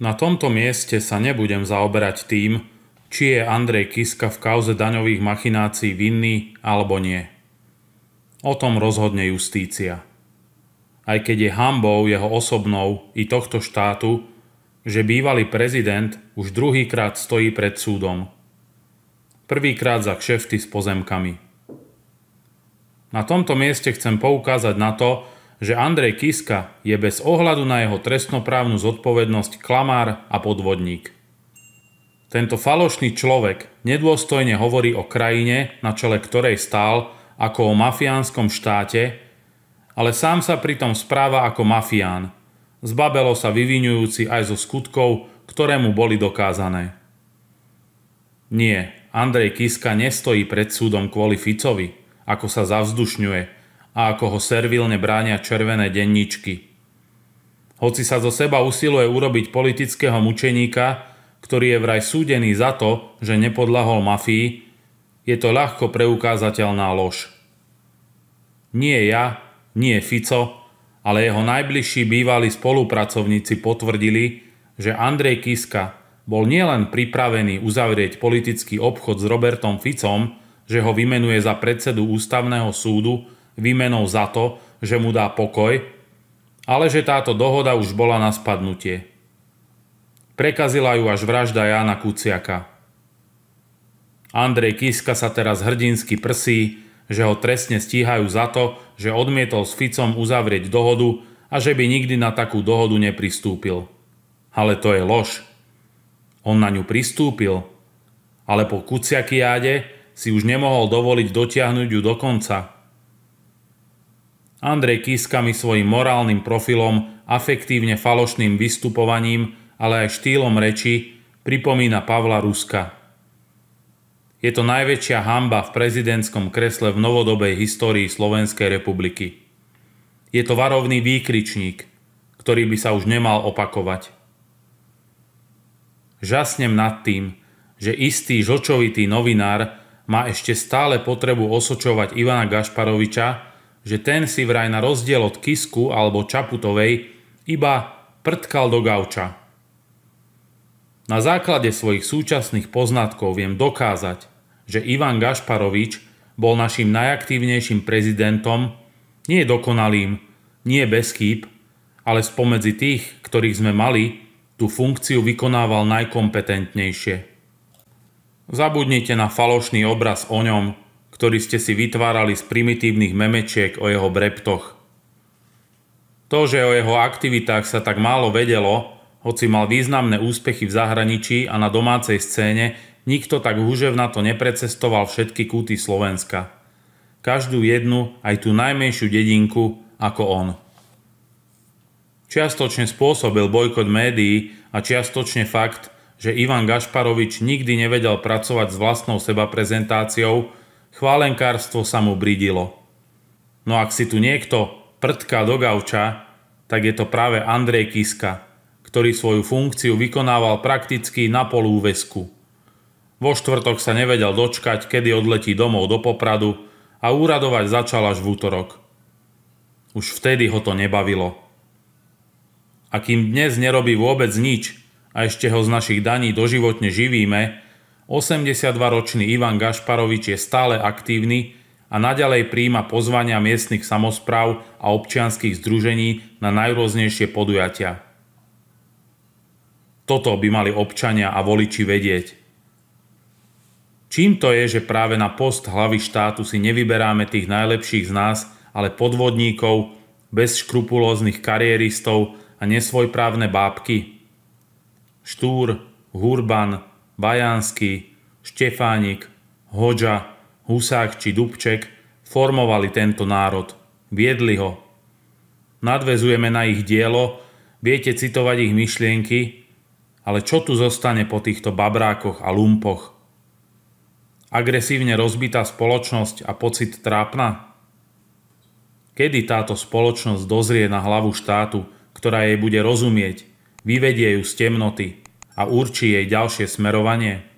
Na tomto mieste sa nebudem zaoberať tým, či je Andrej Kiska v kauze daňových machinácií vinný alebo nie. O tom rozhodne justícia. Aj keď je hambou jeho osobnou i tohto štátu, že bývalý prezident už druhýkrát stojí pred súdom. Prvýkrát za kšefty s pozemkami. Na tomto mieste chcem poukázať na to, že Andrej Kiska je bez ohľadu na jeho trestnoprávnu zodpovednosť klamár a podvodník. Tento falošný človek nedôstojne hovorí o krajine, na čele ktorej stál, ako o mafiánskom štáte, ale sám sa pritom správa ako mafián, zbabelo sa vyvinujúci aj zo skutkov, ktoré mu boli dokázané. Nie, Andrej Kiska nestojí pred súdom kvôli Ficovi, ako sa zavzdušňuje – a ako ho servilne bránia červené denníčky. Hoci sa zo seba usiluje urobiť politického mučeníka, ktorý je vraj súdený za to, že nepodlahol mafii, je to ľahko preukázateľná lož. Nie ja, nie Fico, ale jeho najbližší bývalí spolupracovníci potvrdili, že Andrej Kiska bol nielen pripravený uzavrieť politický obchod s Robertom Ficom, že ho vymenuje za predsedu ústavného súdu, výmenou za to, že mu dá pokoj, ale že táto dohoda už bola na spadnutie. Prekazila ju až vražda Jána Kuciaka. Andrej Kiska sa teraz hrdinsky prsí, že ho trestne stíhajú za to, že odmietol s Ficom uzavrieť dohodu a že by nikdy na takú dohodu nepristúpil. Ale to je lož. On na ňu pristúpil, ale po Kuciakiáde si už nemohol dovoliť dotiahnuť ju do konca – Andrej Kiska mi svojim morálnym profilom, afektívne falošným vystupovaním, ale aj štýlom reči pripomína Pavla Ruska. Je to najväčšia hamba v prezidentskom kresle v novodobej histórii Slovenskej republiky. Je to varovný výkričník, ktorý by sa už nemal opakovať. Žasnem nad tým, že istý žlčovitý novinár má ešte stále potrebu osočovať Ivana Gašparoviča, že ten si vraj na rozdiel od Kisku alebo Čaputovej iba prtkal do gauča. Na základe svojich súčasných poznatkov viem dokázať, že Ivan Gašparovič bol našim najaktívnejším prezidentom, nie dokonalým, nie bez chýb, ale spomedzi tých, ktorých sme mali, tú funkciu vykonával najkompetentnejšie. Zabudnite na falošný obraz o ňom, ktorý ste si vytvárali z primitívnych memečiek o jeho breptoch. To, že o jeho aktivitách sa tak málo vedelo, hoci mal významné úspechy v zahraničí a na domácej scéne, nikto tak to neprecestoval všetky kúty Slovenska. Každú jednu, aj tú najmenšiu dedinku, ako on. Čiastočne spôsobil bojkot médií a čiastočne fakt, že Ivan Gašparovič nikdy nevedel pracovať s vlastnou seba prezentáciou Chválenkárstvo sa mu bridilo. No ak si tu niekto prdka do gauča, tak je to práve Andrej Kiska, ktorý svoju funkciu vykonával prakticky na polúvesku. Vo štvrtok sa nevedel dočkať, kedy odletí domov do Popradu a úradovať začal až v útorok. Už vtedy ho to nebavilo. A kým dnes nerobí vôbec nič a ešte ho z našich daní doživotne živíme, 82-ročný Ivan Gašparovič je stále aktívny a naďalej príjima pozvania miestnych samozpráv a občianských združení na najrôznejšie podujatia. Toto by mali občania a voliči vedieť. Čím to je, že práve na post hlavy štátu si nevyberáme tých najlepších z nás, ale podvodníkov, bezškrupulóznych karieristov a nesvojprávne bábky? Štúr, Hurban, Bajansky, Štefánik, Hoďa, Husák či Dubček formovali tento národ, viedli ho. Nadvezujeme na ich dielo, viete citovať ich myšlienky, ale čo tu zostane po týchto babrákoch a lumpoch? Agresívne rozbitá spoločnosť a pocit trápna? Kedy táto spoločnosť dozrie na hlavu štátu, ktorá jej bude rozumieť, vyvedie ju z temnoty, a určí jej ďalšie smerovanie?